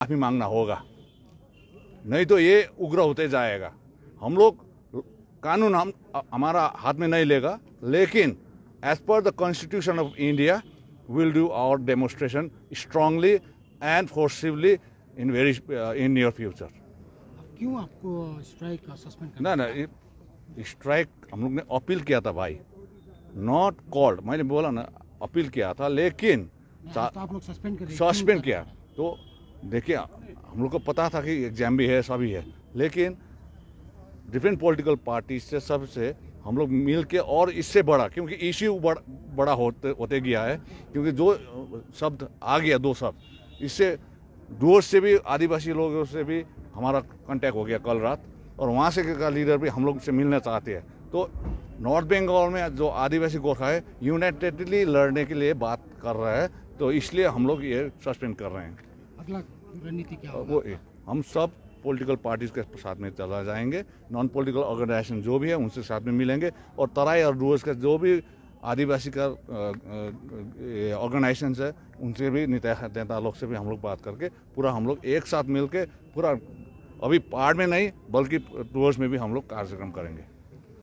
माफ़ी मांगना होगा नहीं तो ये उग्र होते जाएगा हम लोग कानून हम हमारा हाथ में नहीं लेगा लेकिन as per the constitution of India will do our demonstration strongly and forcibly in very in your future क्यों आपको स्ट्राइक uh, सस्पेंड ना ना स्ट्राइक हम लोग ने अपील किया था भाई नॉट कॉल्ड मैंने बोला ना अपील किया था लेकिन तो आप लोग सस्पेंड सस्पेंड किया तो देखिए हम लोग को पता था कि एग्जाम भी है सभी है लेकिन डिफरेंट पॉलिटिकल पार्टी से सबसे हम लोग मिल के और इससे बड़ा क्योंकि इश्यू बड़ा बड़ा होते होते गया है क्योंकि जो शब्द आ गया दो शब्द इससे डोर से भी आदिवासी लोगों से भी हमारा कांटेक्ट हो गया कल रात और वहाँ से का लीडर भी हम लोग से मिलना चाहते हैं तो नॉर्थ बंगाल में जो आदिवासी गोरखा है यूनाइटेडली लड़ने के लिए बात कर रहा है तो इसलिए हम लोग ये सस्पेंड कर रहे हैं अगला रणनीति क्या होगा? वो ए, हम सब पॉलिटिकल पार्टीज के साथ में चला जाएंगे नॉन पॉलिटिकल ऑर्गेनाइजेशन जो भी है उनसे साथ में मिलेंगे और तराई और डूवर्स का जो भी आदिवासी का ऑर्गेनाइजेशन है उनसे भी नेता नेता लोग से भी हम लोग बात करके पूरा हम लोग एक साथ मिलकर पूरा अभी पहाड़ में नहीं बल्कि टूर्स में भी हम लोग कार्यक्रम करेंगे